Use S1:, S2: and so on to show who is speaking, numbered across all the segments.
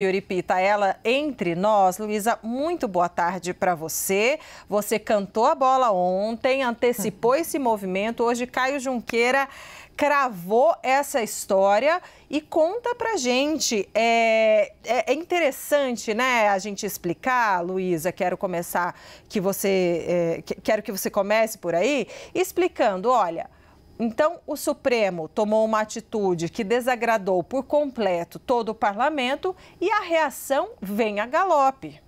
S1: Yuripita, tá? ela entre nós. Luísa, muito boa tarde para você. Você cantou a bola ontem, antecipou uhum. esse movimento. Hoje, Caio Junqueira cravou essa história e conta pra gente. É, é, é interessante, né, a gente explicar, Luísa, quero começar que você. É, quero que você comece por aí, explicando, olha. Então, o Supremo tomou uma atitude que desagradou por completo todo o parlamento e a reação vem a galope.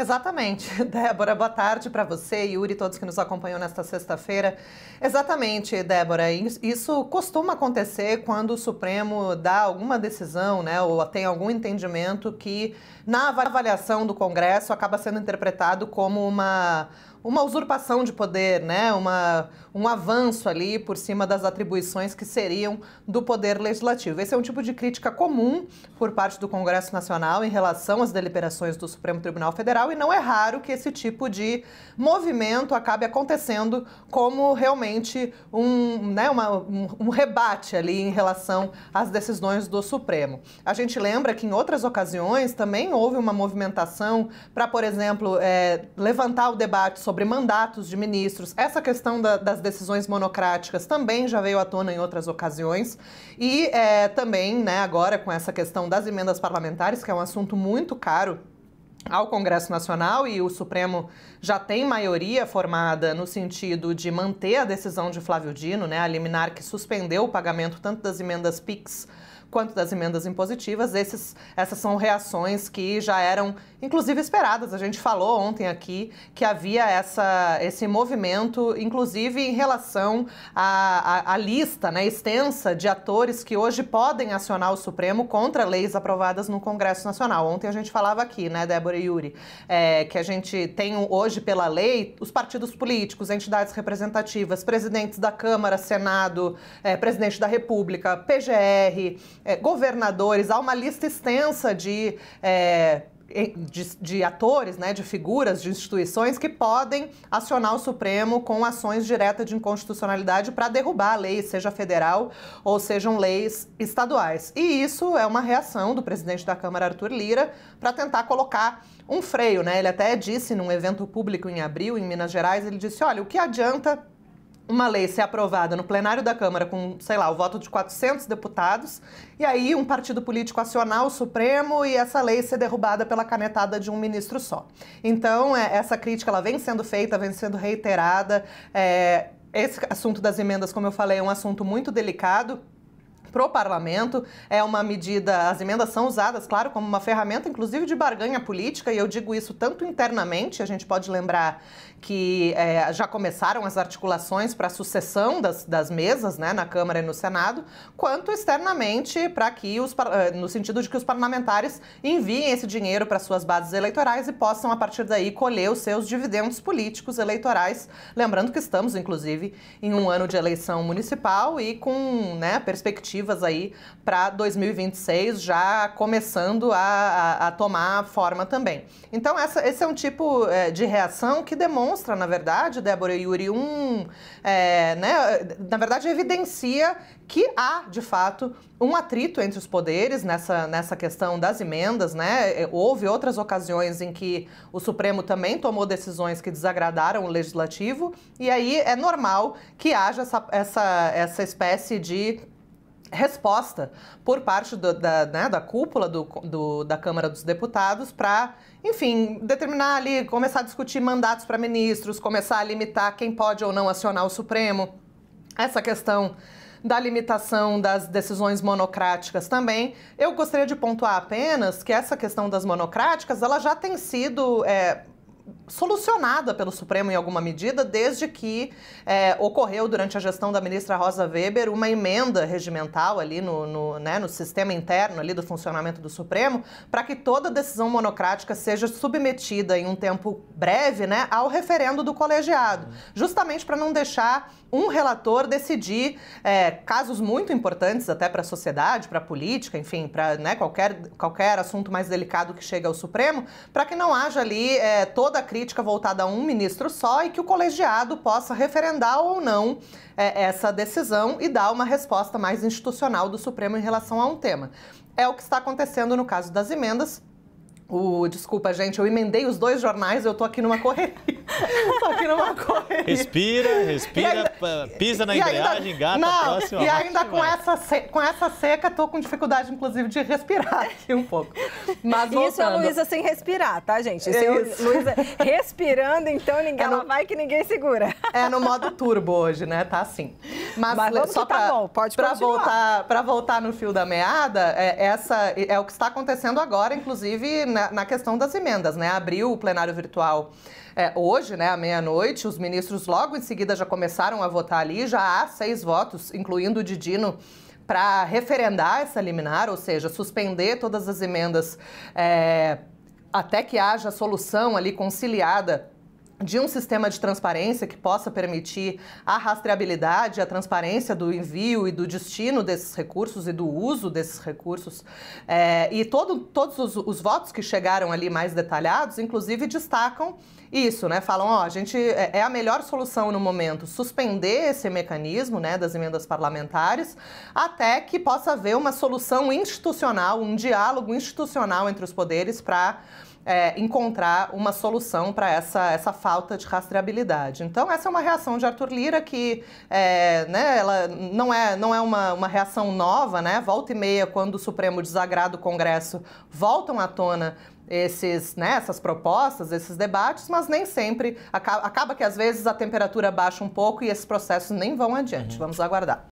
S1: Exatamente. Débora, boa tarde para você, Yuri, todos que nos acompanham nesta sexta-feira. Exatamente, Débora. Isso costuma acontecer quando o Supremo dá alguma decisão, né, ou tem algum entendimento que, na avaliação do Congresso, acaba sendo interpretado como uma, uma usurpação de poder, né? uma, um avanço ali por cima das atribuições que seriam do poder legislativo. Esse é um tipo de crítica comum por parte do Congresso Nacional em relação às deliberações do Supremo Tribunal Federal e não é raro que esse tipo de movimento acabe acontecendo como realmente um, né, uma, um, rebate ali em relação às decisões do Supremo. A gente lembra que em outras ocasiões também houve uma movimentação para, por exemplo, é, levantar o debate sobre mandatos de ministros. Essa questão da, das decisões monocráticas também já veio à tona em outras ocasiões. E é, também, né, agora com essa questão das emendas parlamentares, que é um assunto muito caro ao Congresso Nacional e o Supremo já tem maioria formada no sentido de manter a decisão de Flávio Dino, né, a liminar que suspendeu o pagamento tanto das emendas PIX quanto das emendas impositivas. Esses, essas são reações que já eram, inclusive, esperadas. A gente falou ontem aqui que havia essa, esse movimento, inclusive em relação à, à, à lista né, extensa de atores que hoje podem acionar o Supremo contra leis aprovadas no Congresso Nacional. Ontem a gente falava aqui, né, Débora Yuri, é, que a gente tem hoje pela lei os partidos políticos, entidades representativas, presidentes da Câmara, Senado, é, presidente da República, PGR, é, governadores, há uma lista extensa de é, de, de, atores, né, de figuras, de instituições que podem acionar o Supremo com ações diretas de inconstitucionalidade para derrubar a lei, seja federal ou sejam leis estaduais. E isso é uma reação do presidente da Câmara, Arthur Lira, para tentar colocar um freio. Né? Ele até disse num evento público em abril, em Minas Gerais, ele disse: olha, o que adianta uma lei ser aprovada no plenário da Câmara com, sei lá, o voto de 400 deputados, e aí um partido político acionar o Supremo e essa lei ser derrubada pela canetada de um ministro só. Então, é, essa crítica ela vem sendo feita, vem sendo reiterada. É, esse assunto das emendas, como eu falei, é um assunto muito delicado para o parlamento. É uma medida, as emendas são usadas, claro, como uma ferramenta, inclusive, de barganha política, e eu digo isso tanto internamente, a gente pode lembrar que é, já começaram as articulações para a sucessão das, das mesas né, na Câmara e no Senado, quanto externamente para que os eh, no sentido de que os parlamentares enviem esse dinheiro para suas bases eleitorais e possam, a partir daí, colher os seus dividendos políticos eleitorais. Lembrando que estamos, inclusive, em um ano de eleição municipal e com né, perspectiva aí para 2026 já começando a, a, a, tomar forma também. Então, essa, esse é um tipo é, de reação que demonstra, na verdade, Débora e Yuri, um, é, né, na verdade, evidencia que há, de fato, um atrito entre os poderes nessa, nessa questão das emendas, né? É, houve outras ocasiões em que o Supremo também tomou decisões que desagradaram o legislativo, e aí é normal que haja essa, essa, essa espécie de resposta por parte do, da, né, da cúpula do, do, da Câmara dos Deputados para, enfim, determinar ali, começar a discutir mandatos para ministros, começar a limitar quem pode ou não acionar o Supremo. Essa questão da limitação das decisões monocráticas também. Eu gostaria de pontuar apenas que essa questão das monocráticas, ela já tem sido é, solucionada pelo Supremo em alguma medida, desde que é, ocorreu durante a gestão da ministra Rosa Weber uma emenda regimental ali no, no, né, no sistema interno ali do funcionamento do Supremo, para que toda decisão monocrática seja submetida em um tempo breve né, ao referendo do colegiado, justamente para não deixar um relator decidir é, casos muito importantes até para a sociedade, para a política, enfim, para né, qualquer, qualquer assunto mais delicado que chega ao Supremo, para que não haja ali é, toda a crise política voltada a um ministro só e que o colegiado possa referendar ou não é, essa decisão e dar uma resposta mais institucional do Supremo em relação a um tema. É o que está acontecendo no caso das emendas. O, desculpa, gente, eu emendei os dois jornais, eu estou aqui numa correria. Só que numa correria. Respira, respira, ainda, pisa na embreagem, gata, não, próxima. E ainda com essa, com essa seca, tô com dificuldade, inclusive, de respirar aqui um pouco. Mas Isso é a Luísa sem respirar, tá, gente? Isso é isso. Luísa respirando, então ninguém, é no, ela vai que ninguém segura. É no modo turbo hoje, né? Tá assim. Mas, Mas só tá pra, tá bom, pode pra voltar Para voltar no fio da meada, é, essa, é o que está acontecendo agora, inclusive, na, na questão das emendas, né? Abriu o plenário virtual é, hoje, né, à meia-noite. Os ministros logo em seguida já começaram a votar ali, já há seis votos, incluindo o de Dino para referendar essa liminar, ou seja, suspender todas as emendas é, até que haja solução ali conciliada de um sistema de transparência que possa permitir a rastreabilidade, a transparência do envio e do destino desses recursos e do uso desses recursos. É, e todo, todos os, os, votos que chegaram ali mais detalhados, inclusive, destacam isso, né? Falam, ó, a gente é, é a melhor solução no momento suspender esse mecanismo, né, das emendas parlamentares, até que possa haver uma solução institucional, um diálogo institucional entre os poderes para é, eh, encontrar uma solução para essa essa fase falta de rastreabilidade. Então, essa é uma reação de Arthur Lira que é, né, ela não é, não é uma, uma reação nova, né? Volta e meia, quando o Supremo desagrada o Congresso, voltam à tona esses, né, essas propostas, esses debates, mas nem sempre. Acaba, acaba, que às vezes a temperatura baixa um pouco e esses processos nem vão adiante. Uhum. Vamos aguardar.